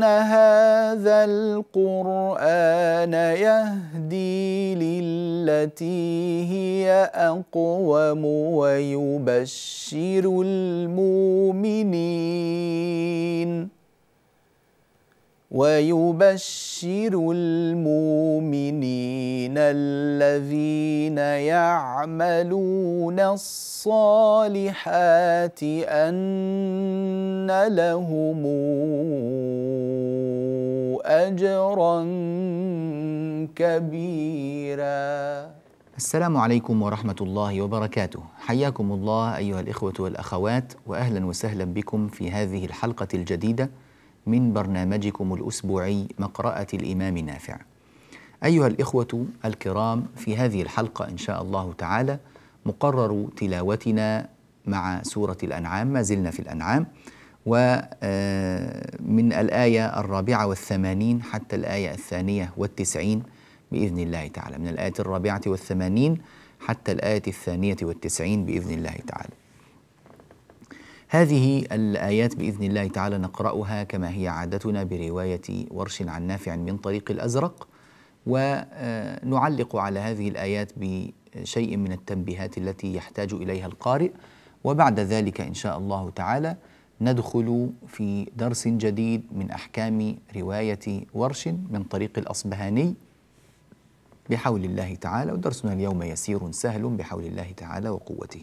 إن هذا القرآن يهدي للتي هي أقوم ويبشر المؤمنين ويبشر المؤمنين الذين يعملون الصالحات ان لهم اجرا كبيرا السلام عليكم ورحمة الله وبركاته، حياكم الله أيها الإخوة والأخوات وأهلا وسهلا بكم في هذه الحلقة الجديدة من برنامجكم الأسبوعي مقرأة الإمام نافع. أيها الإخوة الكرام في هذه الحلقة إن شاء الله تعالى مقرر تلاوتنا مع سورة الأنعام ما زلنا في الأنعام ومن آه، الآية الرابعة والثمانين حتى الآية الثانية والتسعين بإذن الله تعالى من الآية الرابعة والثمانين حتى الآية الثانية والتسعين بإذن الله تعالى هذه الآيات بإذن الله تعالى نقرأها كما هي عادتنا برواية ورش عن نافع من طريق الأزرق ونعلق على هذه الآيات بشيء من التنبيهات التي يحتاج إليها القارئ وبعد ذلك إن شاء الله تعالى ندخل في درس جديد من أحكام رواية ورش من طريق الأصبهاني بحول الله تعالى ودرسنا اليوم يسير سهل بحول الله تعالى وقوته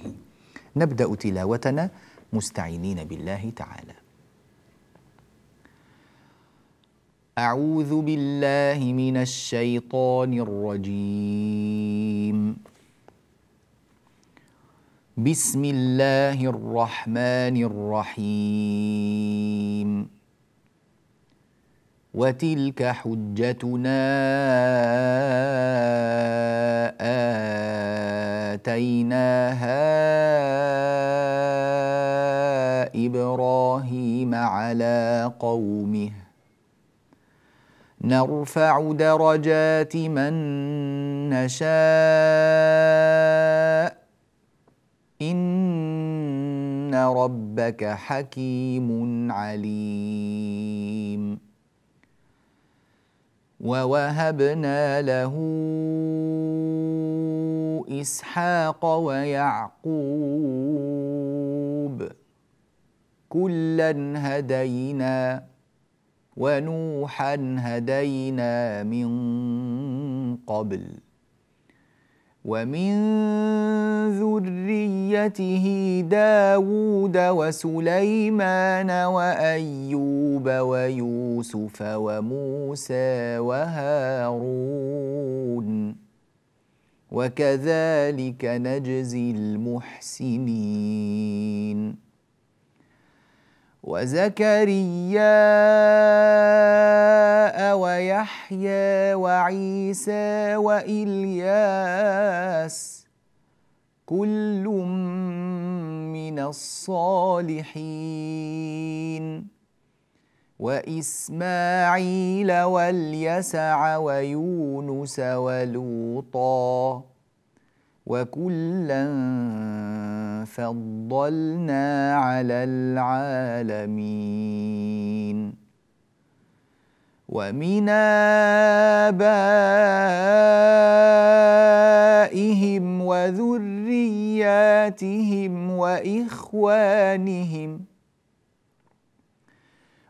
نبدأ تلاوتنا مستعينين بالله تعالى اعوذ بالله من الشيطان الرجيم بسم الله الرحمن الرحيم وتلك حجتنا آه واتيناها ابراهيم على قومه نرفع درجات من نشاء ان ربك حكيم عليم ووهبنا له اسحاق ويعقوب كلا هدينا ونوحا هدينا من قبل ومن ذريته داود وسليمان وأيوب ويوسف وموسى وهارون وكذلك نجزي المحسنين وزكريا ويحيى وعيسى والياس كل من الصالحين واسماعيل واليسع ويونس ولوطا وكلا فضلنا على العالمين ومن آبائهم وذرياتهم وإخوانهم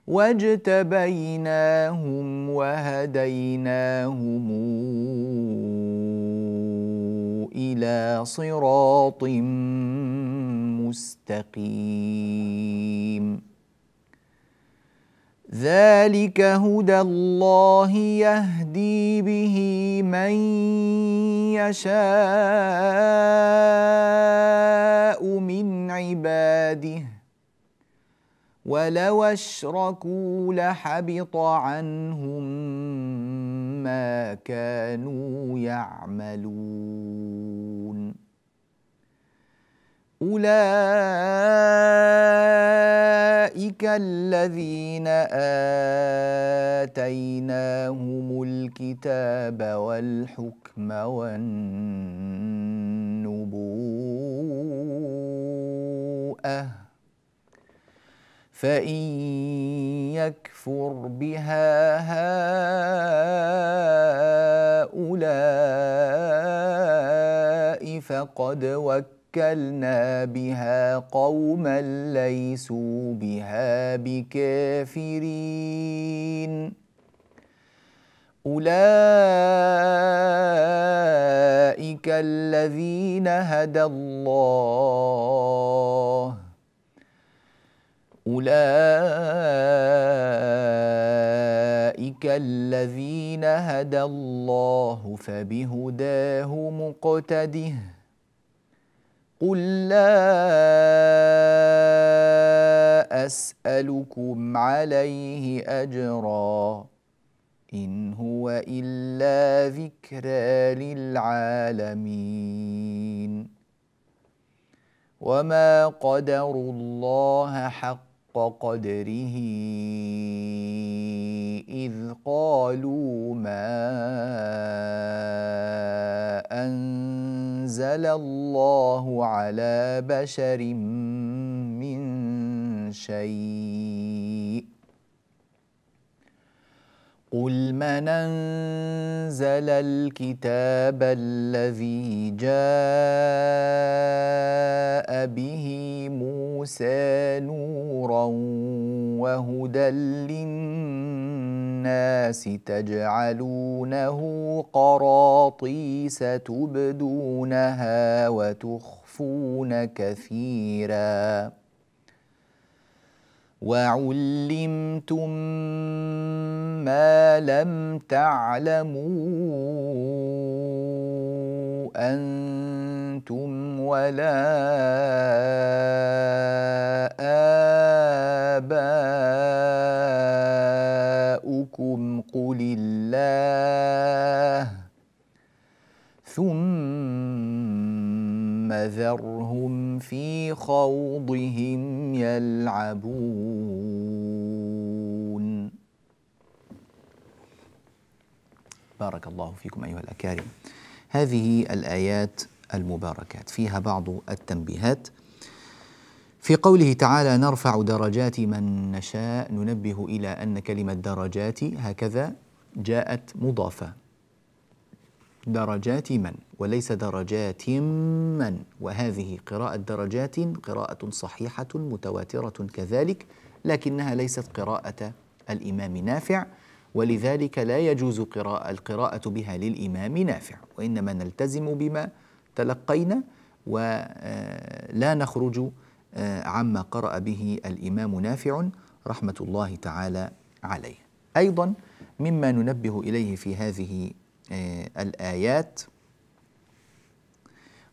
واجتبيناهم وهديناهم إلى صراط مستقيم ذلك هدى الله يهدي به من يشاء من عباده ولو اشركوا لحبط عنهم بما كانوا يعملون اولئك الذين اتيناهم الكتاب والحكم والنبوءه فإن يكفر بها هؤلاء فقد وكلنا بها قوما ليسوا بها بكافرين أولئك الذين هدى الله أولئك الذين هدى الله فبهداه مقتده قل لا أسألكم عليه أجرا إن هو إلا ذكرى للعالمين وما قدروا الله حق حق قدره إذ قالوا ما أنزل الله على بشر من شيء قل من انزل الكتاب الذي جاء به موسى نورا وهدى للناس تجعلونه قراطيس تبدونها وتخفون كثيراً وعلمتم ما لم تعلموا انتم ولا اباؤكم قل الله ثم ثم ذرهم في خوضهم يلعبون بارك الله فيكم ايها الاكارم هذه الايات المباركات فيها بعض التنبيهات في قوله تعالى نرفع درجات من نشاء ننبه الى ان كلمه درجات هكذا جاءت مضافه درجات من وليس درجات من وهذه قراءة درجات قراءة صحيحة متواترة كذلك لكنها ليست قراءة الإمام نافع ولذلك لا يجوز قراءة القراءة بها للإمام نافع وإنما نلتزم بما تلقينا ولا آه، نخرج آه، عما قرأ به الإمام نافع رحمة الله تعالى عليه أيضا مما ننبه إليه في هذه آه، الآيات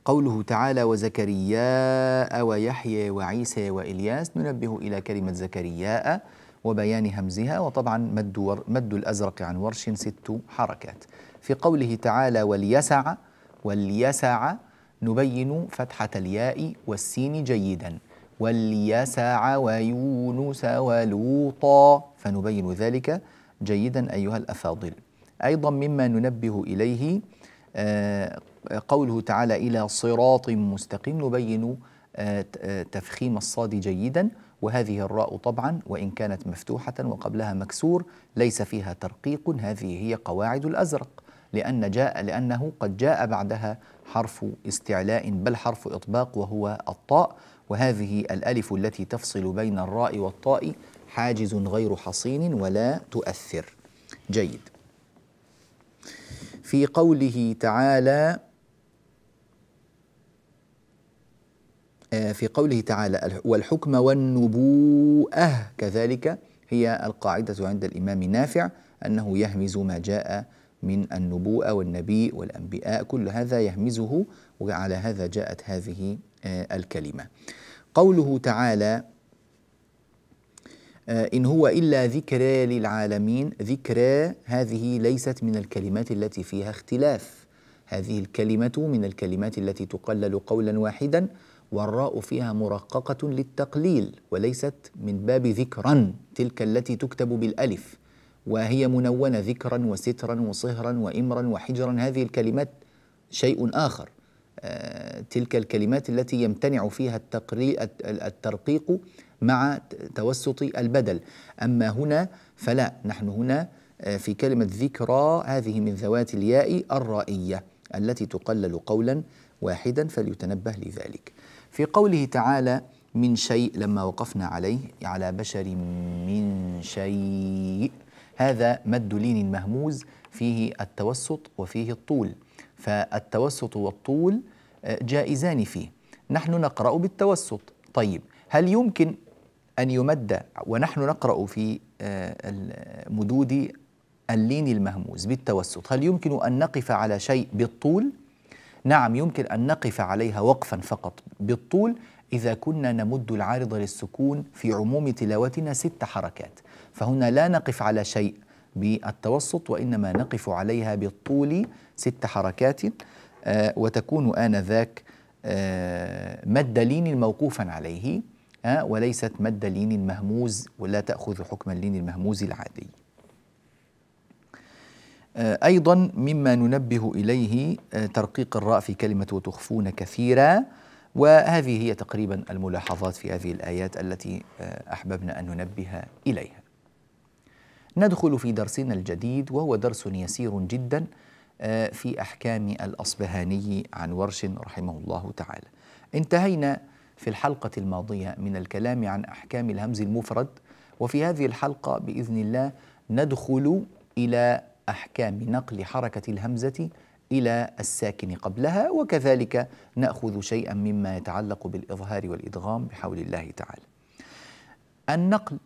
قوله تعالى وزكرياء ويحيى وعيسى وإلياس ننبه إلى كلمة زكرياء وبيان همزها وطبعا مد, ور مد الأزرق عن ورش ست حركات في قوله تعالى وليسع وليسع نبين فتحة الياء والسين جيدا وليسع ويونس ولوطا فنبين ذلك جيدا أيها الأفاضل أيضا مما ننبه إليه آه، قوله تعالى إلى صراط مستقيم نبين آه، آه، تفخيم الصاد جيدا وهذه الراء طبعا وإن كانت مفتوحة وقبلها مكسور ليس فيها ترقيق هذه هي قواعد الأزرق لأن جاء لأنه قد جاء بعدها حرف استعلاء بل حرف إطباق وهو الطاء وهذه الألف التي تفصل بين الراء والطاء حاجز غير حصين ولا تؤثر جيد في قوله تعالى آه، في قوله تعالى والحكم والنبوءة كذلك هي القاعدة عند الإمام نافع أنه يهمز ما جاء من النبوءة والنبي والأنبياء كل هذا يهمزه وعلى هذا جاءت هذه آه، الكلمة قوله تعالى آه، إن هو إلا ذكرى للعالمين ذكرى هذه ليست من الكلمات التي فيها اختلاف هذه الكلمة من الكلمات التي تقلل قولا واحدا والراء فيها مرققة للتقليل وليست من باب ذكرا تلك التي تكتب بالألف وهي منونة ذكرا وسترا وصهرا وإمرا وحجرا هذه الكلمات شيء آخر آه، تلك الكلمات التي يمتنع فيها الترقيق مع توسط البدل أما هنا فلا نحن هنا آه، في كلمة ذكرى هذه من ذوات الياء الرائية التي تقلل قولا واحدا فليتنبه لذلك في قوله تعالى من شيء لما وقفنا عليه على بشر من شيء هذا مد لين مهموز فيه التوسط وفيه الطول فالتوسط والطول آه، جائزان فيه نحن نقرأ بالتوسط طيب هل يمكن أن يمد ونحن نقرأ في آه، مدود اللين المهموز بالتوسط هل يمكن أن نقف على شيء بالطول؟ نعم يمكن أن نقف عليها وقفا فقط بالطول إذا كنا نمد العارض للسكون في عموم تلاوتنا ست حركات فهنا لا نقف على شيء بالتوسط وإنما نقف عليها بالطول ست حركات آه، وتكون آنذاك آه، مد لين موقوفا عليه وليست مد لين المهموز ولا تأخذ حكم اللين المهموز العادي آه، أيضا مما ننبه إليه آه، ترقيق الراء في كلمة وتخفون كثيرا وهذه هي تقريبا الملاحظات في هذه الآيات التي آه، أحببنا أن ننبه إليها ندخل في درسنا الجديد وهو درس يسير جدا في أحكام الأصبهاني عن ورش رحمه الله تعالى انتهينا في الحلقة الماضية من الكلام عن أحكام الهمز المفرد وفي هذه الحلقة بإذن الله ندخل إلى أحكام نقل حركة الهمزة إلى الساكن قبلها وكذلك نأخذ شيئا مما يتعلق بالإظهار والإدغام بحول الله تعالى. النقل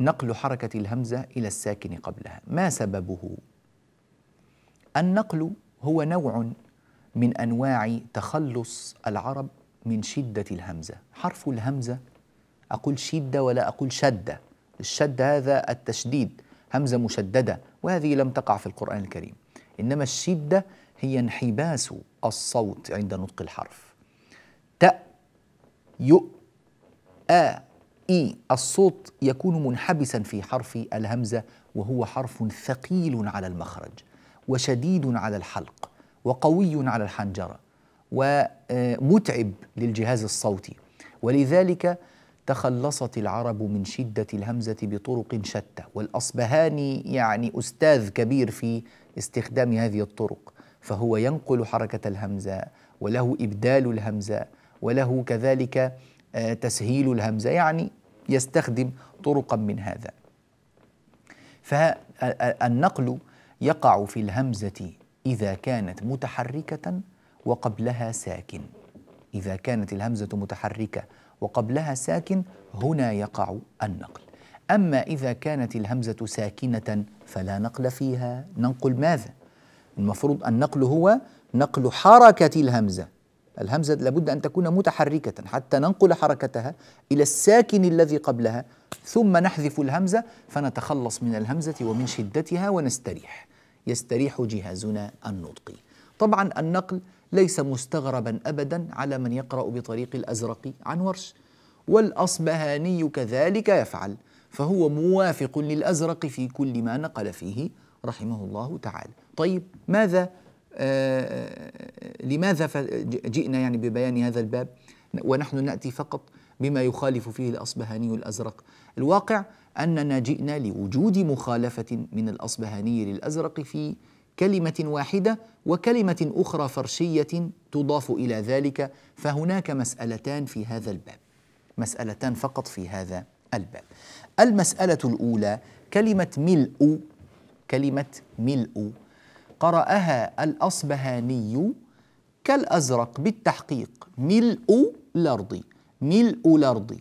نقل حركة الهمزة إلى الساكن قبلها، ما سببه؟ النقل هو نوع من أنواع تخلص العرب من شدة الهمزة حرف الهمزة أقول شدة ولا أقول شدة الشد هذا التشديد همزة مشددة وهذه لم تقع في القرآن الكريم إنما الشدة هي انحباس الصوت عند نطق الحرف ت ي آ إي الصوت يكون منحبسا في حرف الهمزة وهو حرف ثقيل على المخرج وشديد على الحلق وقوي على الحنجره ومتعب للجهاز الصوتي ولذلك تخلصت العرب من شدة الهمزة بطرق شتى والأصبهاني يعني أستاذ كبير في استخدام هذه الطرق فهو ينقل حركة الهمزة وله إبدال الهمزة وله كذلك آه، تسهيل الهمزة يعني يستخدم طرقا من هذا فالنقل يقع في الهمزة إذا كانت متحركة وقبلها ساكن إذا كانت الهمزة متحركة وقبلها ساكن هنا يقع النقل أما إذا كانت الهمزة ساكنة فلا نقل فيها ننقل ماذا؟ المفروض النقل هو نقل حركة الهمزة الهمزة لابد أن تكون متحركة حتى ننقل حركتها إلى الساكن الذي قبلها ثم نحذف الهمزة فنتخلص من الهمزة ومن شدتها ونستريح يستريح جهازنا النطقي طبعا النقل ليس مستغربا ابدا على من يقرا بطريق الازرق عن ورش والاصبهاني كذلك يفعل فهو موافق للازرق في كل ما نقل فيه رحمه الله تعالى طيب ماذا آه, آه، لماذا جئنا يعني ببيان هذا الباب ونحن ناتي فقط بما يخالف فيه الاصبهاني الازرق الواقع اننا جئنا لوجود مخالفه من الاصبهاني للازرق في كلمة واحدة وكلمة أخرى فرشية تضاف إلى ذلك فهناك مسألتان في هذا الباب مسألتان فقط في هذا الباب المسألة الأولى كلمة ملء كلمة ملء قرأها الأصبهاني كالأزرق بالتحقيق ملء الأرض ملء الأرض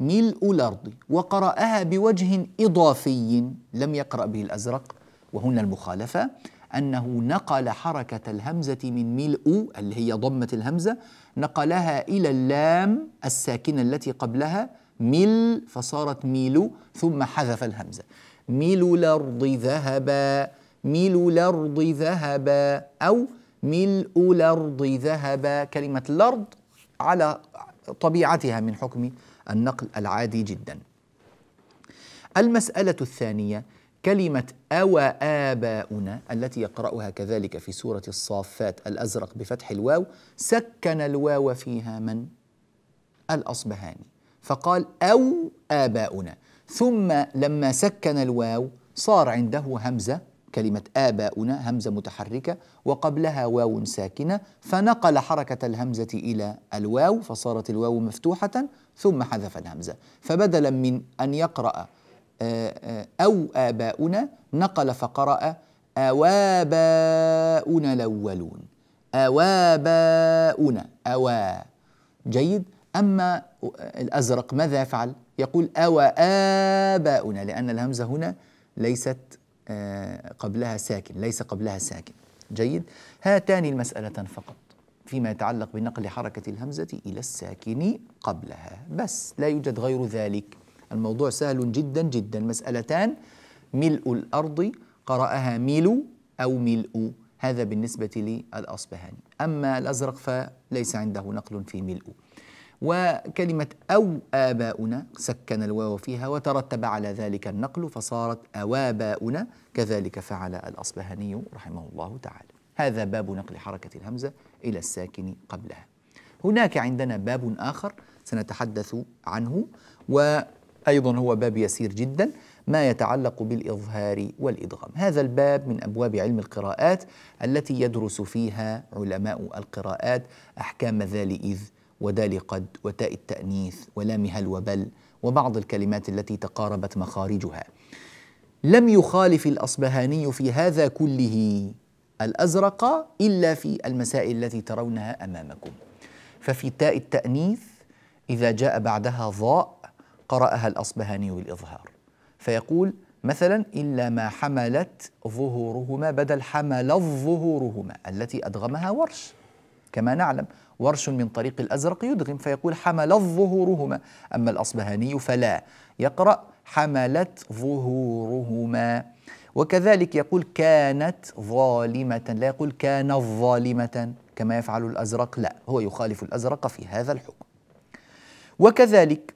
ملء الأرض وقرأها بوجه إضافي لم يقرأ به الأزرق وهنا المخالفة أنه نقل حركة الهمزة من ملء اللي هي ضمة الهمزة نقلها إلى اللام الساكنة التي قبلها مل فصارت ميل ثم حذف الهمزة ميل الأرض ذهبا ميل الأرض ذهبا أو ملء الأرض ذهبا كلمة الأرض على طبيعتها من حكم النقل العادي جدا المسألة الثانية كلمة أو آباؤنا التي يقرأها كذلك في سورة الصافات الأزرق بفتح الواو سكن الواو فيها من؟ الأصبهاني فقال أو آباؤنا ثم لما سكن الواو صار عنده همزة كلمة آباؤنا همزة متحركة وقبلها واو ساكنة فنقل حركة الهمزة إلى الواو فصارت الواو مفتوحة ثم حذف الهمزة فبدلا من أن يقرأ آه، آه، أو آباؤنا نقل فقرأ أواباؤنا الأولون أواباؤنا أوا جيد أما الأزرق ماذا يفعل؟ يقول أو آباؤنا لأن الهمزة هنا ليست آه، قبلها ساكن ليس قبلها ساكن جيد هاتان المسألتان فقط فيما يتعلق بنقل حركة الهمزة إلى الساكن قبلها بس لا يوجد غير ذلك الموضوع سهل جدا جدا مسألتان ملء الأرض قرأها ميلو أو ملء هذا بالنسبة للأصبهاني أما الأزرق فليس عنده نقل في ملء وكلمة أو آباؤنا سكن الواو فيها وترتب على ذلك النقل فصارت أواباؤنا كذلك فعل الأصبهاني رحمه الله تعالى هذا باب نقل حركة الهمزة إلى الساكن قبلها هناك عندنا باب آخر سنتحدث عنه و أيضا هو باب يسير جدا ما يتعلق بالإظهار والإدغام هذا الباب من أبواب علم القراءات التي يدرس فيها علماء القراءات أحكام ذال إذ ودال قد وتاء التأنيث ولام هل وبل وبعض الكلمات التي تقاربت مخارجها لم يخالف الأصبهاني في هذا كله الأزرق إلا في المسائل التي ترونها أمامكم ففي تاء التأنيث إذا جاء بعدها ضاء قرأها الأصبهاني بالإظهار فيقول مثلا إلا ما حملت ظهورهما بدل حمل الظهورهما التي أدغمها ورش كما نعلم ورش من طريق الأزرق يدغم فيقول حمل الظهورهما أما الأصبهاني فلا يقرأ حملت ظهورهما وكذلك يقول كانت ظالمة لا يقول كان ظالمة كما يفعل الأزرق لا هو يخالف الأزرق في هذا الحكم وكذلك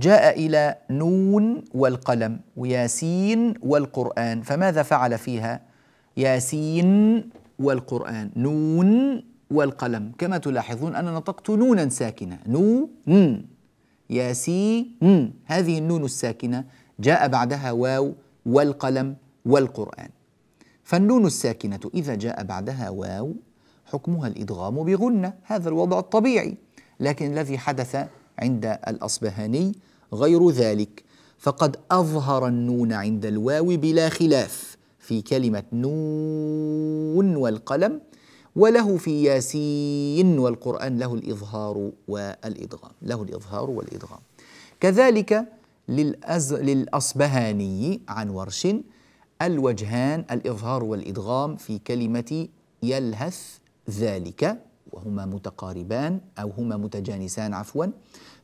جاء إلى نون والقلم وياسين والقرآن فماذا فعل فيها ياسين والقرآن نون والقلم كما تلاحظون أنا نطقت نونا ساكنة نو ن ياسين هذه النون الساكنة جاء بعدها واو والقلم والقرآن فالنون الساكنة إذا جاء بعدها واو حكمها الإدغام بغنة هذا الوضع الطبيعي لكن الذي حدث عند الأصبهاني غير ذلك فقد أظهر النون عند الواو بلا خلاف في كلمة نون والقلم وله في ياسين والقرآن له الإظهار والإدغام له الإظهار والإدغام كذلك للأز... للأصبهاني عن ورش الوجهان الإظهار والإدغام في كلمة يلهث ذلك وهما متقاربان أو هما متجانسان عفوا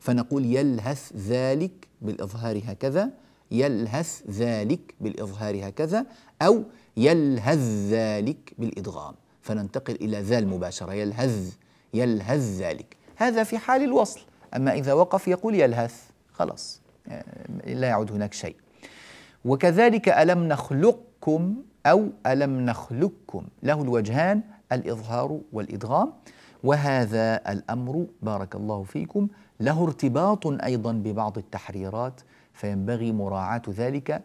فنقول يلهث ذلك بالإظهار هكذا يلهث ذلك بالإظهار هكذا أو يلهث ذلك بالإدغام فننتقل إلى ذا المباشرة يلهث يلهث ذلك هذا في حال الوصل أما إذا وقف يقول يلهث خلاص آه، لا يعود هناك شيء وكذلك ألم نخلقكم أو ألم نخلقكم له الوجهان الإظهار والإدغام وهذا الأمر بارك الله فيكم له ارتباط ايضا ببعض التحريرات فينبغي مراعاه ذلك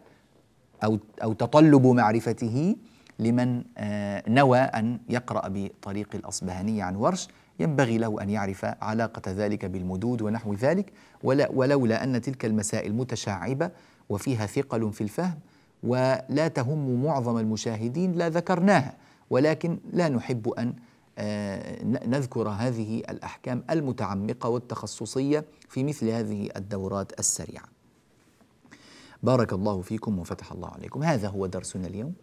او او تطلب معرفته لمن آه، نوى ان يقرا بطريق الاصبهاني عن ورش ينبغي له ان يعرف علاقه ذلك بالمدود ونحو ذلك ولا ولولا ان تلك المسائل متشعبه وفيها ثقل في الفهم ولا تهم معظم المشاهدين لا ذكرناها ولكن لا نحب ان آه، نذكر هذه الأحكام المتعمقة والتخصصية في مثل هذه الدورات السريعة بارك الله فيكم وفتح الله عليكم هذا هو درسنا اليوم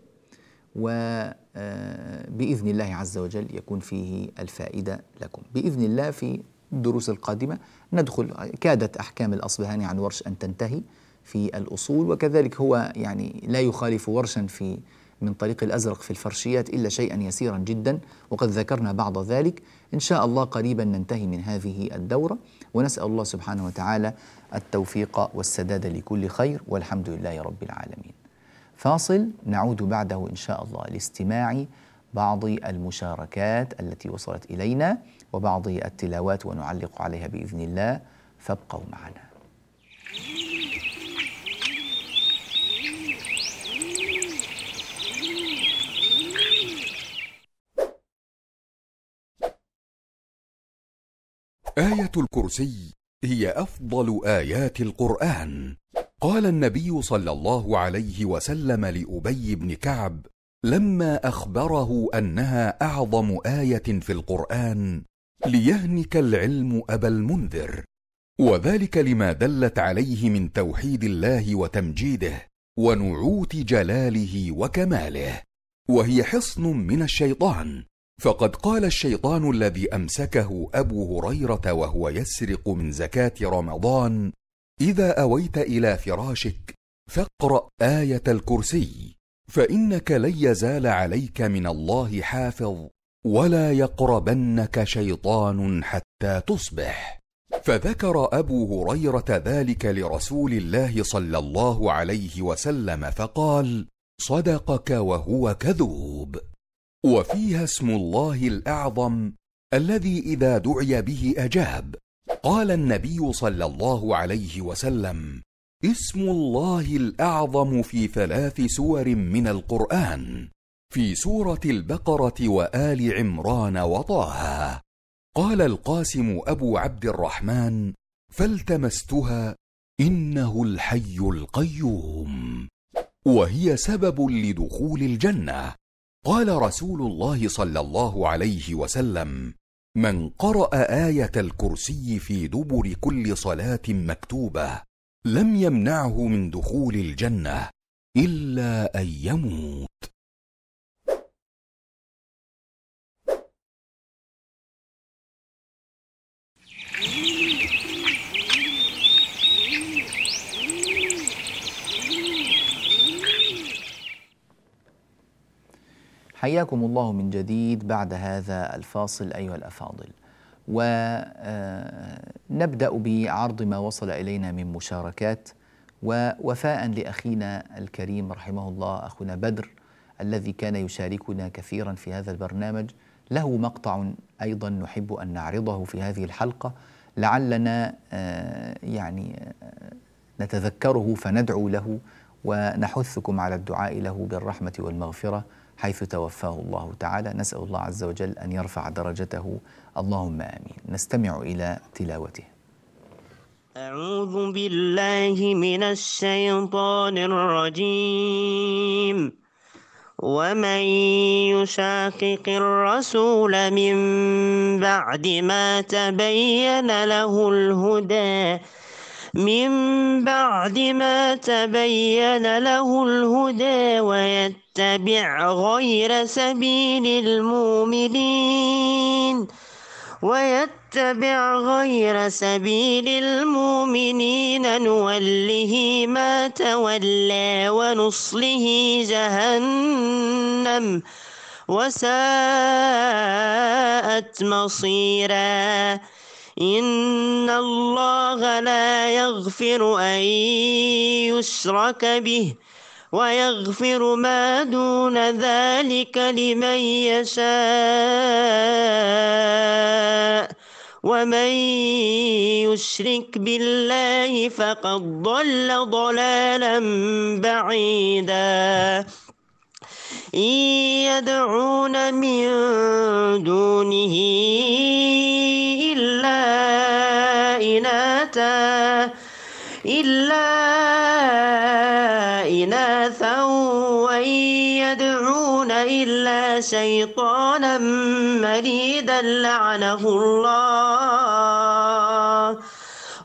وبإذن آه، الله عز وجل يكون فيه الفائدة لكم بإذن الله في الدروس القادمة ندخل كادت أحكام الأصبهاني عن ورش أن تنتهي في الأصول وكذلك هو يعني لا يخالف ورشا في من طريق الأزرق في الفرشيات إلا شيئا يسيرا جدا وقد ذكرنا بعض ذلك إن شاء الله قريبا ننتهي من هذه الدورة ونسأل الله سبحانه وتعالى التوفيق والسداد لكل خير والحمد لله رب العالمين فاصل نعود بعده إن شاء الله لاستماع بعض المشاركات التي وصلت إلينا وبعض التلاوات ونعلق عليها بإذن الله فابقوا معنا آية الكرسي هي أفضل آيات القرآن. قال النبي صلى الله عليه وسلم لأبي بن كعب لما أخبره أنها أعظم آية في القرآن: ليهنك العلم أبا المنذر. وذلك لما دلت عليه من توحيد الله وتمجيده ونعوت جلاله وكماله وهي حصن من الشيطان فقد قال الشيطان الذي امسكه ابو هريره وهو يسرق من زكاه رمضان اذا اويت الى فراشك فاقرا ايه الكرسي فانك لن يزال عليك من الله حافظ ولا يقربنك شيطان حتى تصبح فذكر ابو هريره ذلك لرسول الله صلى الله عليه وسلم فقال صدقك وهو كذوب وفيها اسم الله الاعظم الذي اذا دعي به اجاب قال النبي صلى الله عليه وسلم اسم الله الاعظم في ثلاث سور من القران في سوره البقره وال عمران وطه قال القاسم ابو عبد الرحمن فالتمستها انه الحي القيوم وهي سبب لدخول الجنه قال رسول الله صلى الله عليه وسلم من قرا ايه الكرسي في دبر كل صلاه مكتوبه لم يمنعه من دخول الجنه الا ان يموت حياكم الله من جديد بعد هذا الفاصل أيها الأفاضل ونبدأ آه، بعرض ما وصل إلينا من مشاركات ووفاء لأخينا الكريم رحمه الله أخونا بدر الذي كان يشاركنا كثيرا في هذا البرنامج له مقطع أيضا نحب أن نعرضه في هذه الحلقة لعلنا آه، يعني آه، نتذكره فندعو له ونحثكم على الدعاء له بالرحمة والمغفرة حيث توفاه الله تعالى نسأل الله عز وجل أن يرفع درجته اللهم آمين نستمع إلى تلاوته أعوذ بالله من الشيطان الرجيم ومن يشاقق الرسول من بعد ما تبين له الهدى من بعد ما تبين له الهدى ويتبع تتبع غير سبيل المؤمنين ويتبع غير سبيل المؤمنين نوله ما تولى ونصله جهنم وساءت مصيرا إن الله لا يغفر أن يشرك به ويغفر ما دون ذلك لمن يشاء ومن يشرك بالله فقد ضل ضلالا بعيدا إن يدعون من دونه إلا إناثا إلا إناثا وإن يدعون إلا شيطانا مريدا لعنه الله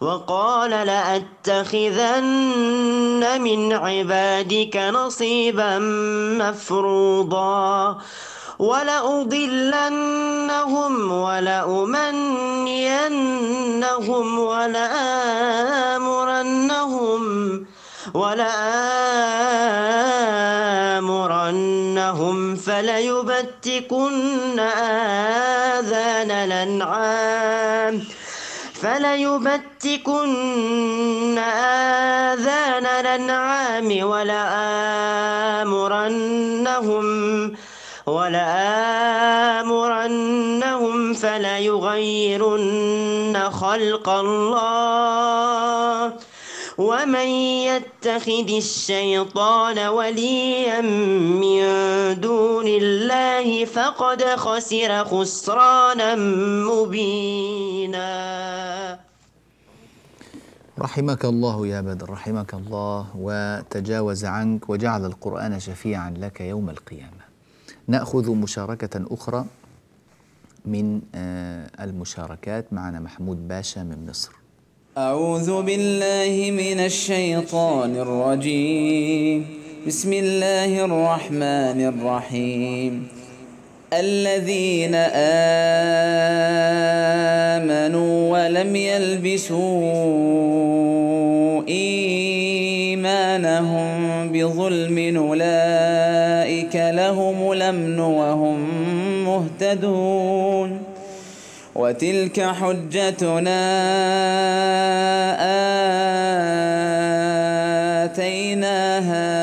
وقال لأتخذن من عبادك نصيبا مفروضا ولأضلنهم ولأمنينهم ولآمرنهم ولآمرنهم فليبتكن آذان الأنعام فليبتكن آذان الأنعام ولآمرنهم ولآمرنهم فليغيرن خلق الله ومن يتخذ الشيطان وليا من دون الله فقد خسر خسرانا مبينا رحمك الله يا بدر رحمك الله وتجاوز عنك وجعل القرآن شفيعا لك يوم القيامة نأخذ مشاركة أخرى من آه، المشاركات معنا محمود باشا من مصر أعوذ بالله من الشيطان الرجيم بسم الله الرحمن الرحيم الذين آمنوا ولم يلبسوا إيمانهم بظلم أولئك لهم الأمن وهم مهتدون وتلك حجتنا آتيناها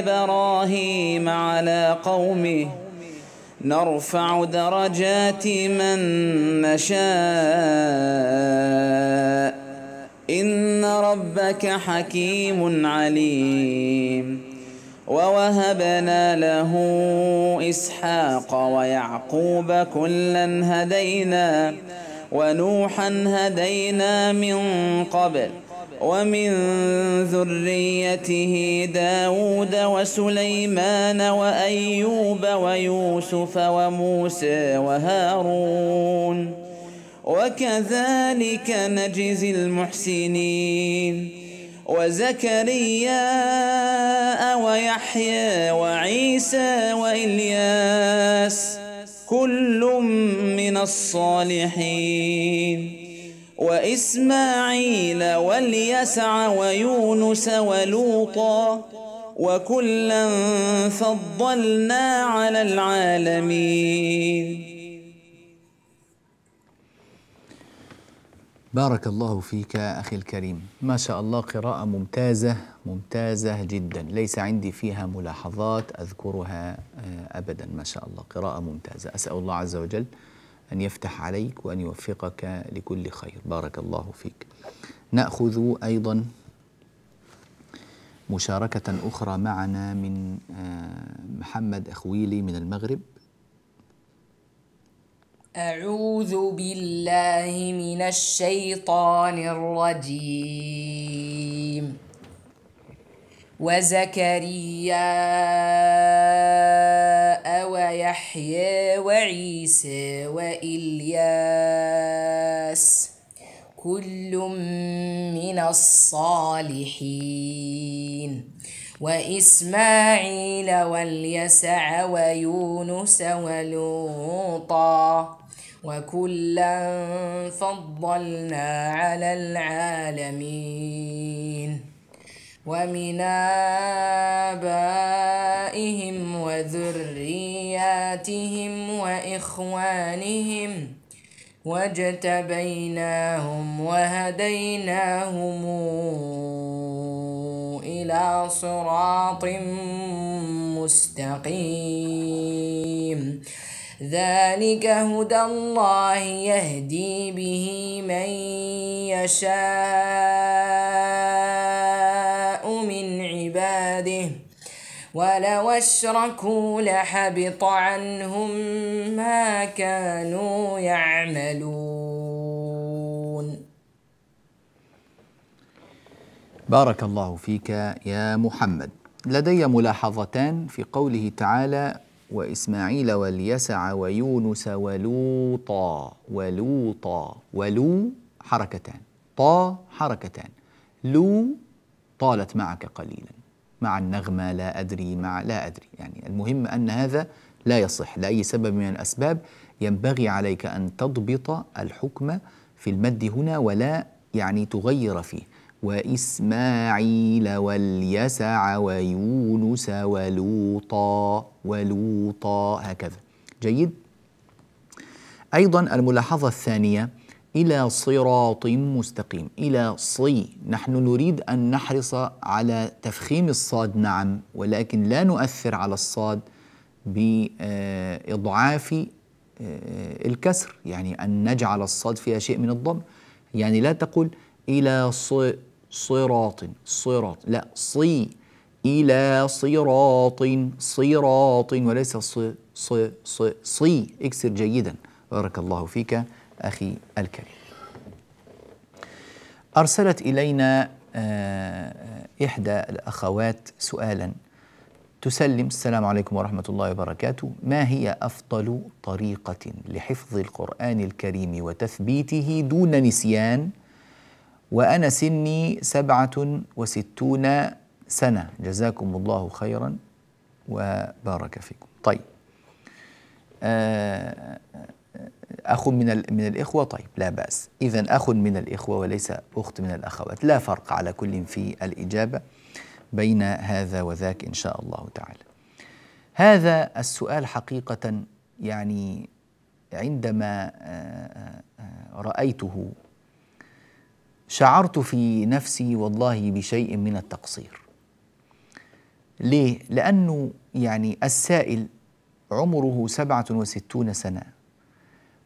إبراهيم على قومه نرفع درجات من نشاء إن ربك حكيم عليم ووهبنا له إسحاق ويعقوب كلا هدينا ونوحا هدينا من قبل ومن ذريته داود وسليمان وأيوب ويوسف وموسى وهارون وكذلك نجزي المحسنين وزكريا ويحيى وعيسى والياس كل من الصالحين واسماعيل واليسع ويونس ولوطا وكلا فضلنا على العالمين بارك الله فيك أخي الكريم ما شاء الله قراءة ممتازة ممتازة جدا ليس عندي فيها ملاحظات أذكرها آه، أبدا ما شاء الله قراءة ممتازة أسأل الله عز وجل أن يفتح عليك وأن يوفقك لكل خير بارك الله فيك نأخذ أيضا مشاركة أخرى معنا من آه، محمد أخويلي من المغرب أعوذ بالله من الشيطان الرجيم وزكريا ويحيى وعيسى وإلياس كل من الصالحين وإسماعيل واليسع ويونس ولوطا وكلا فضلنا على العالمين ومن آبائهم وذرياتهم وإخوانهم واجتبيناهم وهديناهم إلى صراط مستقيم ذلك هدى الله يهدي به من يشاء من عباده ولو اشركوا لحبط عنهم ما كانوا يعملون بارك الله فيك يا محمد لدي ملاحظتان في قوله تعالى وإسماعيل واليسع ويونس ولوطا ولوطا ولو حركتان طا حركتان لو طالت معك قليلا مع النغمة لا أدري مع لا أدري يعني المهم أن هذا لا يصح لأي سبب من الأسباب ينبغي عليك أن تضبط الحكم في المد هنا ولا يعني تغير فيه وإسماعيل واليسع ويونس ولوطا ولوطا هكذا جيد أيضا الملاحظة الثانية إلى صراط مستقيم إلى صي نحن نريد أن نحرص على تفخيم الصاد نعم ولكن لا نؤثر على الصاد بإضعاف آه، الكسر يعني أن نجعل الصاد فيها شيء من الضم يعني لا تقول إلى صراط صراط لا صي إلى صراط صراط وليس ص ص ص صي اكسر جيدا بارك الله فيك أخي الكريم أرسلت إلينا آه، إحدى الأخوات سؤالا تسلم السلام عليكم ورحمة الله وبركاته ما هي أفضل طريقة لحفظ القرآن الكريم وتثبيته دون نسيان؟ وأنا سني سبعة وستون سنة جزاكم الله خيرا وبارك فيكم طيب آه، أخ من من الإخوة طيب لا بأس إذا أخ من الإخوة وليس أخت من الأخوات لا فرق على كل في الإجابة بين هذا وذاك إن شاء الله تعالى هذا السؤال حقيقة يعني عندما آه، آه، رأيته شعرت في نفسي والله بشيء من التقصير ليه؟ لأنه يعني السائل عمره سبعة وستون سنة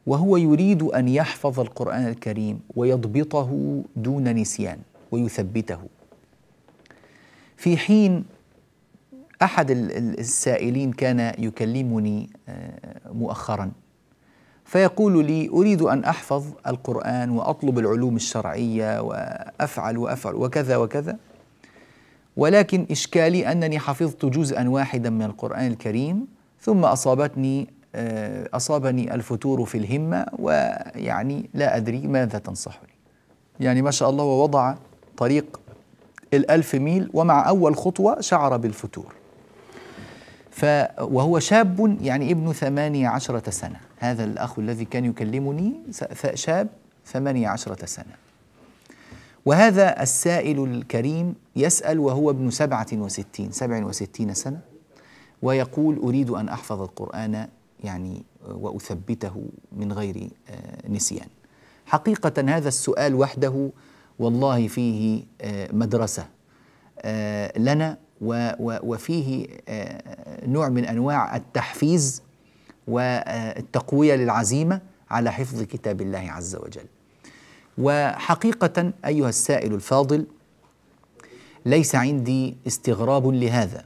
وهو يريد أن يحفظ القرآن الكريم ويضبطه دون نسيان ويثبته في حين أحد السائلين كان يكلمني آه، مؤخرا فيقول لي أريد أن أحفظ القرآن وأطلب العلوم الشرعية وأفعل وأفعل وكذا وكذا ولكن إشكالي أنني حفظت جزءا واحدا من القرآن الكريم ثم أصابتني آه، أصابني الفتور في الهمة ويعني لا أدري ماذا تنصحني يعني ما شاء الله ووضع طريق الألف ميل ومع أول خطوة شعر بالفتور وهو شاب يعني ابن ثمانية عشرة سنة هذا الأخ الذي كان يكلمني شاب ثمانية عشرة سنة وهذا السائل الكريم يسأل وهو ابن سبعة وستين سبع وستين سنة ويقول أريد أن أحفظ القرآن يعني وأثبته من غير آه، نسيان حقيقة هذا السؤال وحده والله فيه آه، مدرسة آه، لنا وفيه نوع من أنواع التحفيز والتقويه للعزيمه على حفظ كتاب الله عز وجل. وحقيقه ايها السائل الفاضل ليس عندي استغراب لهذا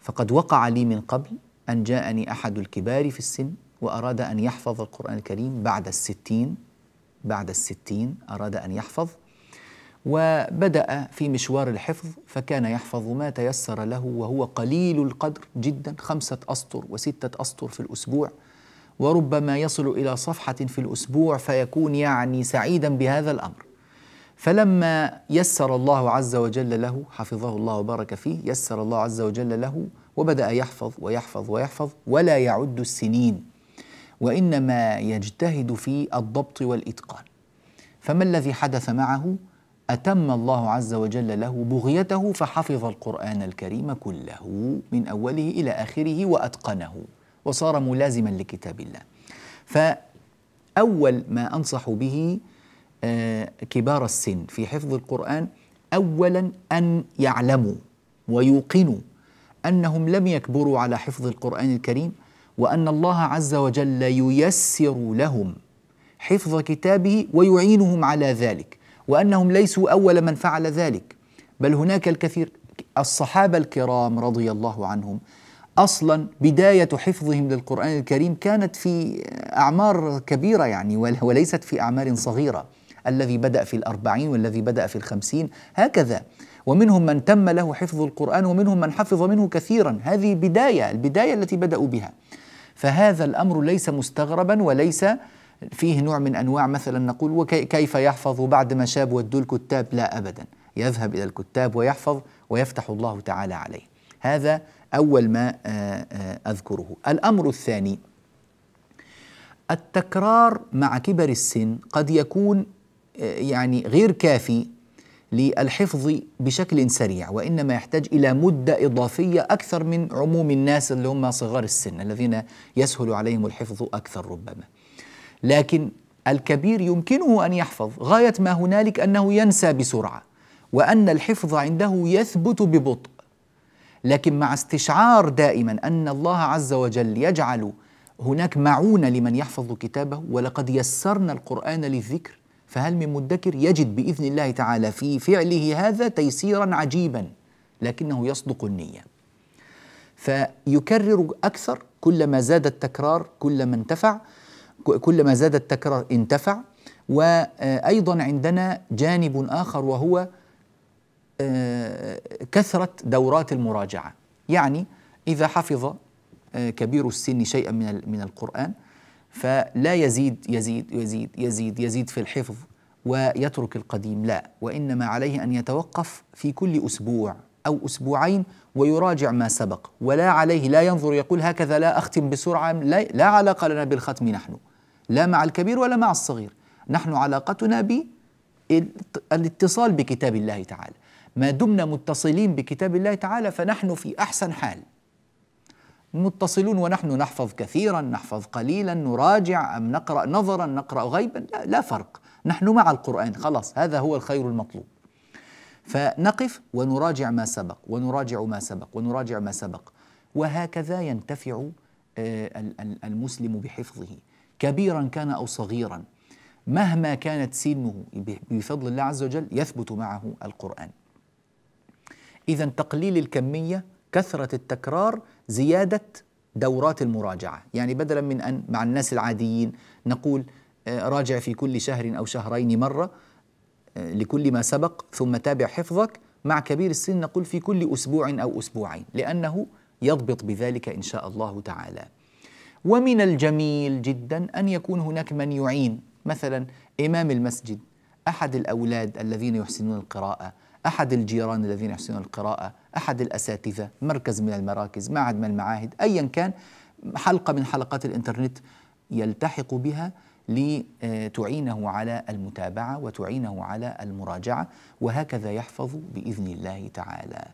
فقد وقع لي من قبل ان جاءني احد الكبار في السن واراد ان يحفظ القران الكريم بعد الستين بعد الستين اراد ان يحفظ وبدأ في مشوار الحفظ فكان يحفظ ما تيسر له وهو قليل القدر جدا خمسة أسطر وستة أسطر في الأسبوع وربما يصل إلى صفحة في الأسبوع فيكون يعني سعيدا بهذا الأمر فلما يسر الله عز وجل له حفظه الله وبارك فيه يسر الله عز وجل له وبدأ يحفظ ويحفظ ويحفظ ولا يعد السنين وإنما يجتهد في الضبط والإتقان فما الذي حدث معه؟ أتم الله عز وجل له بغيته فحفظ القرآن الكريم كله من أوله إلى آخره وأتقنه وصار ملازما لكتاب الله فأول ما أنصح به آه، كبار السن في حفظ القرآن أولا أن يعلموا ويوقنوا أنهم لم يكبروا على حفظ القرآن الكريم وأن الله عز وجل ييسر لهم حفظ كتابه ويعينهم على ذلك وانهم ليسوا اول من فعل ذلك بل هناك الكثير الصحابه الكرام رضي الله عنهم اصلا بدايه حفظهم للقران الكريم كانت في اعمار كبيره يعني وليست في اعمار صغيره الذي بدا في الاربعين والذي بدا في الخمسين هكذا ومنهم من تم له حفظ القران ومنهم من حفظ منه كثيرا هذه بدايه البدايه التي بداوا بها فهذا الامر ليس مستغربا وليس فيه نوع من أنواع مثلا نقول وكيف يحفظ بعد ما شاب ودوا الكتاب لا أبدا يذهب إلى الكتاب ويحفظ ويفتح الله تعالى عليه هذا أول ما آه، آه، أذكره الأمر الثاني التكرار مع كبر السن قد يكون آه، يعني غير كافي للحفظ بشكل سريع وانما يحتاج الى مده اضافيه اكثر من عموم الناس اللي هم صغار السن الذين يسهل عليهم الحفظ اكثر ربما. لكن الكبير يمكنه ان يحفظ غايه ما هنالك انه ينسى بسرعه وان الحفظ عنده يثبت ببطء لكن مع استشعار دائما ان الله عز وجل يجعل هناك معونه لمن يحفظ كتابه ولقد يسرنا القران للذكر فهل من مدكر يجد باذن الله تعالى في فعله هذا تيسيرا عجيبا لكنه يصدق النيه فيكرر اكثر كلما زاد التكرار كلما انتفع كل ما زاد التكرار انتفع وايضا عندنا جانب اخر وهو آه، كثره دورات المراجعه يعني اذا حفظ آه، كبير السن شيئا من من القران فلا يزيد يزيد يزيد يزيد يزيد في الحفظ ويترك القديم لا وانما عليه ان يتوقف في كل اسبوع او اسبوعين ويراجع ما سبق ولا عليه لا ينظر يقول هكذا لا اختم بسرعه لا, لا علاقه لنا بالختم نحن لا مع الكبير ولا مع الصغير نحن علاقتنا بالاتصال بكتاب الله تعالى ما دمنا متصلين بكتاب الله تعالى فنحن في احسن حال متصلون ونحن نحفظ كثيرا نحفظ قليلا نراجع ام نقرا نظرا نقرا غيبا لا, لا فرق نحن مع القران خلاص هذا هو الخير المطلوب فنقف ونراجع ما سبق ونراجع ما سبق ونراجع ما سبق وهكذا ينتفع آه، المسلم بحفظه كبيرا كان او صغيرا مهما كانت سنه بفضل الله عز وجل يثبت معه القران اذا تقليل الكميه كثره التكرار زياده دورات المراجعه يعني بدلا من ان مع الناس العاديين نقول آه، راجع في كل شهر او شهرين مره آه، لكل ما سبق ثم تابع حفظك مع كبير السن نقول في كل اسبوع او اسبوعين لانه يضبط بذلك ان شاء الله تعالى ومن الجميل جدا ان يكون هناك من يعين مثلا امام المسجد احد الاولاد الذين يحسنون القراءه احد الجيران الذين يحسنون القراءه احد الاساتذه مركز من المراكز معهد من المعاهد ايا كان حلقه من حلقات الانترنت يلتحق بها لتعينه على المتابعه وتعينه على المراجعه وهكذا يحفظ باذن الله تعالى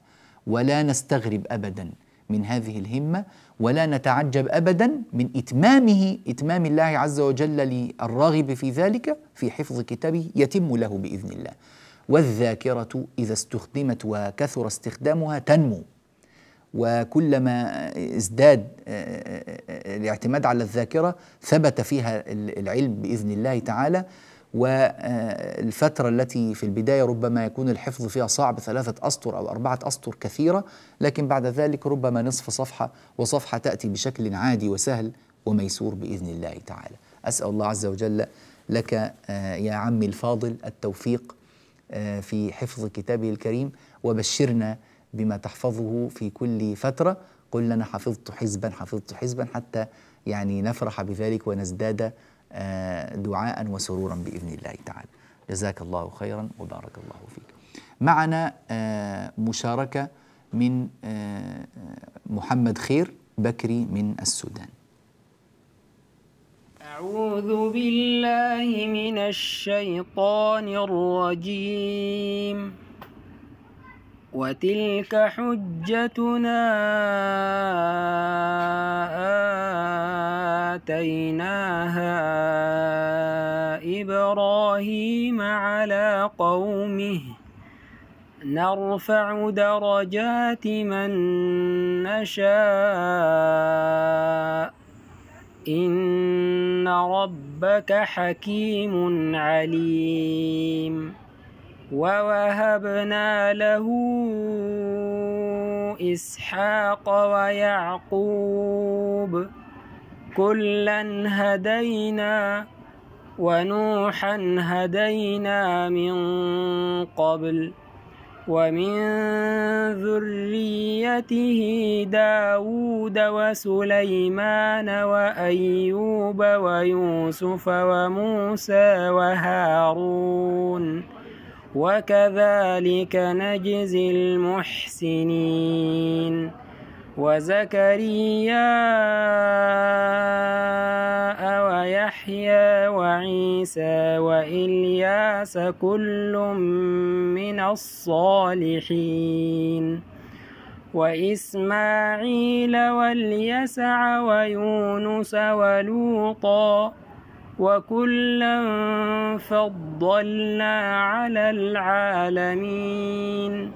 ولا نستغرب ابدا من هذه الهمة ولا نتعجب أبدا من إتمامه إتمام الله عز وجل للراغب في ذلك في حفظ كتابه يتم له بإذن الله والذاكرة إذا استخدمت وكثر استخدامها تنمو وكلما ازداد آه، آه، آه، الاعتماد على الذاكرة ثبت فيها العلم بإذن الله تعالى والفترة التي في البداية ربما يكون الحفظ فيها صعب ثلاثة أسطر أو أربعة أسطر كثيرة لكن بعد ذلك ربما نصف صفحة وصفحة تأتي بشكل عادي وسهل وميسور بإذن الله تعالى أسأل الله عز وجل لك آه، يا عمي الفاضل التوفيق آه، في حفظ كتابه الكريم وبشرنا بما تحفظه في كل فترة قل لنا حفظت حزبا حفظت حزبا حتى يعني نفرح بذلك ونزداد آه، دعاء وسرورا باذن الله تعالى. جزاك الله خيرا وبارك الله فيك. معنا آه، مشاركه من آه، محمد خير بكري من السودان. أعوذ بالله من الشيطان الرجيم وتلك حجتنا آتيناها إبراهيم على قومه نرفع درجات من نشاء إن ربك حكيم عليم ووهبنا له إسحاق ويعقوب كلا هدينا ونوحا هدينا من قبل ومن ذريته داود وسليمان وأيوب ويوسف وموسى وهارون وكذلك نجزي المحسنين وزكريا ويحيى وعيسى وإلياس كل من الصالحين وإسماعيل واليسع ويونس ولوطا وكلا فضلنا على العالمين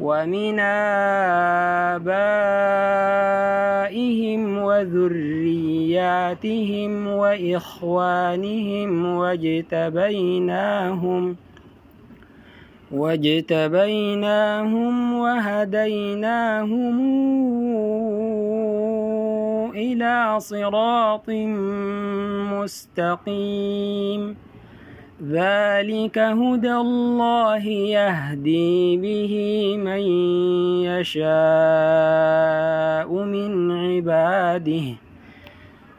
ومن آبائهم وذرياتهم وإخوانهم واجتبيناهم واجتبيناهم وهديناهم إلى صراط مستقيم ذلك هدى الله يهدي به من يشاء من عباده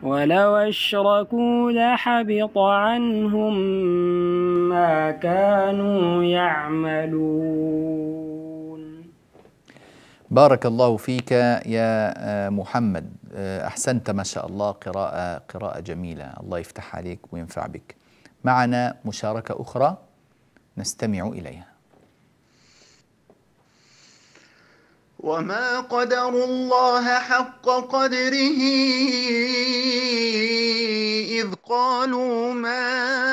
ولو اشركوا لحبط عنهم ما كانوا يعملون بارك الله فيك يا آه، محمد آه، أحسنت ما شاء الله قراءة قراءة جميلة الله يفتح عليك وينفع بك معنا مشاركة أخرى نستمع إليها وما قدروا الله حق قدره إذ قالوا ما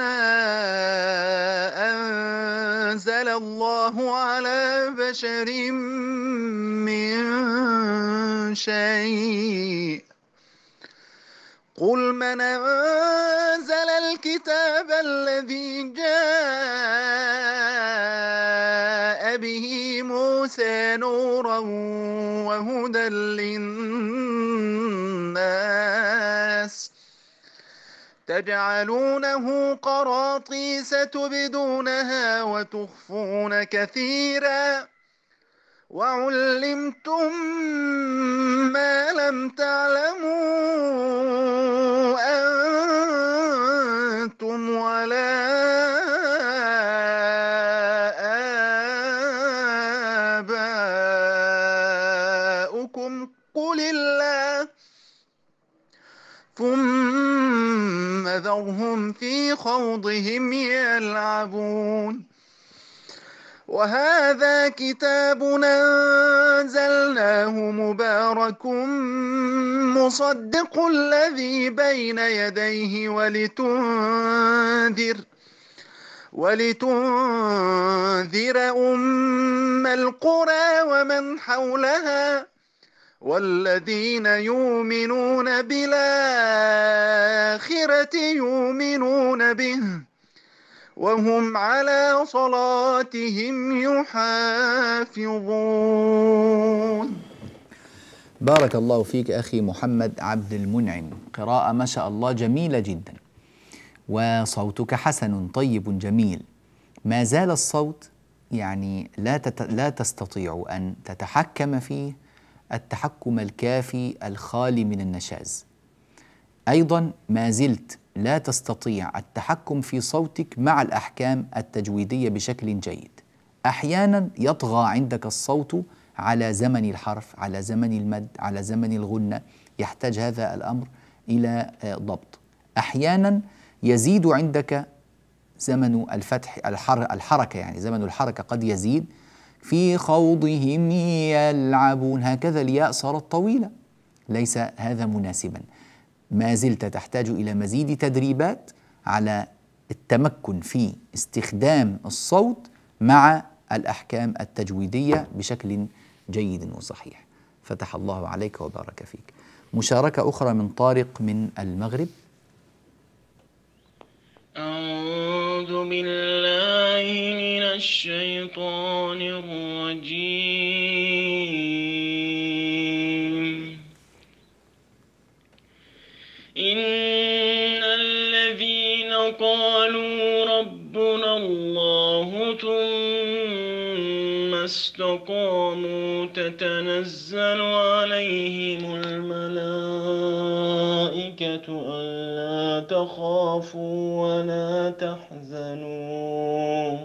الله على بشر من شيء قل من أنزل الكتاب الذي جاء به موسى نورا وهدى للناس تجعلونه قراطيس تبدونها وتخفون كثيرا وعلمتم ما لم تعلموا أنتم ولا خوضهم يلعبون وهذا كتاب أنزلناه مبارك مصدق الذي بين يديه ولتنذر ولتنذر أم القرى ومن حولها والذين يؤمنون بالآخرة يؤمنون به وهم على صلاتهم يحافظون بارك الله فيك أخي محمد عبد المنعم قراءة ما شاء الله جميلة جدا وصوتك حسن طيب جميل ما زال الصوت يعني لا, تت... لا تستطيع أن تتحكم فيه التحكم الكافي الخالي من النشاز ايضا ما زلت لا تستطيع التحكم في صوتك مع الاحكام التجويديه بشكل جيد احيانا يطغى عندك الصوت على زمن الحرف على زمن المد على زمن الغنه يحتاج هذا الامر الى آه، ضبط احيانا يزيد عندك زمن الفتح الحركه يعني زمن الحركه قد يزيد في خوضهم يلعبون هكذا الياء صارت طويلة ليس هذا مناسبا ما زلت تحتاج إلى مزيد تدريبات على التمكن في استخدام الصوت مع الأحكام التجويدية بشكل جيد وصحيح فتح الله عليك وبارك فيك مشاركة أخرى من طارق من المغرب أعوذ بالله من الشيطان الرجيم إن الذين قالوا ربنا الله ثم استقاموا تتنزل عليهم الملائكة ألا تخافوا ولا تحزنوا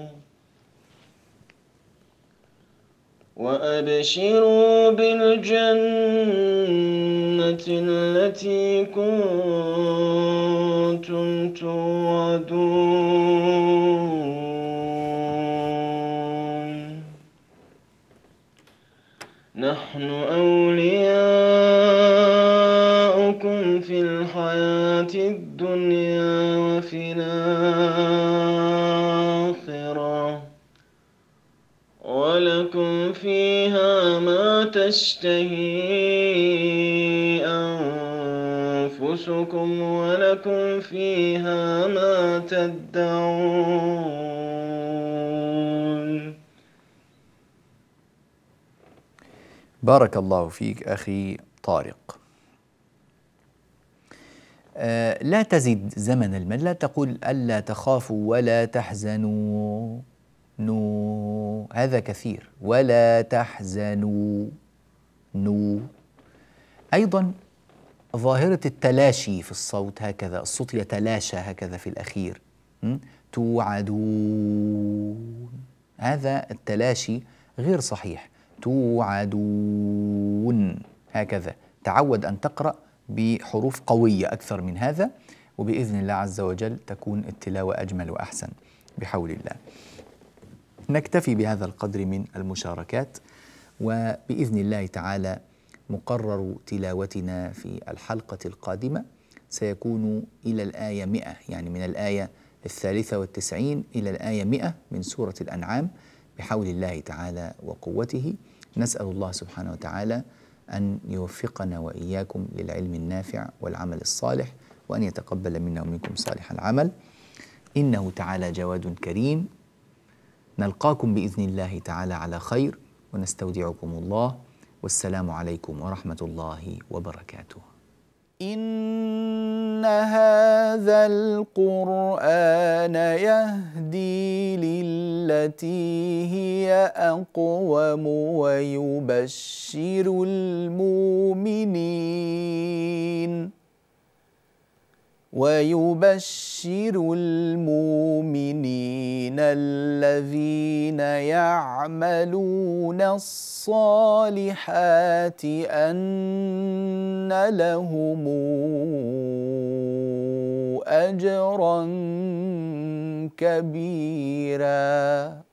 وأبشروا بالجنة التي كنتم توعدون نحن أولياؤكم في الحياة الدنيا وفي الآخرة ولكم فيها ما تشتهي أنفسكم ولكم فيها ما تدعون بارك الله فيك أخي طارق أه لا تزد زمن المد لا تقول ألا تخافوا ولا تحزنوا نو هذا كثير ولا تحزنوا نو أيضا ظاهرة التلاشي في الصوت هكذا الصوت يتلاشى هكذا في الأخير توعدون هذا التلاشي غير صحيح توعدون هكذا تعود أن تقرأ بحروف قوية أكثر من هذا وبإذن الله عز وجل تكون التلاوة أجمل وأحسن بحول الله نكتفي بهذا القدر من المشاركات وبإذن الله تعالى مقرر تلاوتنا في الحلقة القادمة سيكون إلى الآية 100 يعني من الآية الثالثة والتسعين إلى الآية 100 من سورة الأنعام بحول الله تعالى وقوته نسأل الله سبحانه وتعالى أن يوفقنا وإياكم للعلم النافع والعمل الصالح وأن يتقبل منا ومنكم صالح العمل إنه تعالى جواد كريم نلقاكم بإذن الله تعالى على خير ونستودعكم الله والسلام عليكم ورحمة الله وبركاته إن هذا القرآن يهدي للتي هي أقوم ويبشر المؤمنين ويبشر المؤمنين الذين يعملون الصالحات ان لهم اجرا كبيرا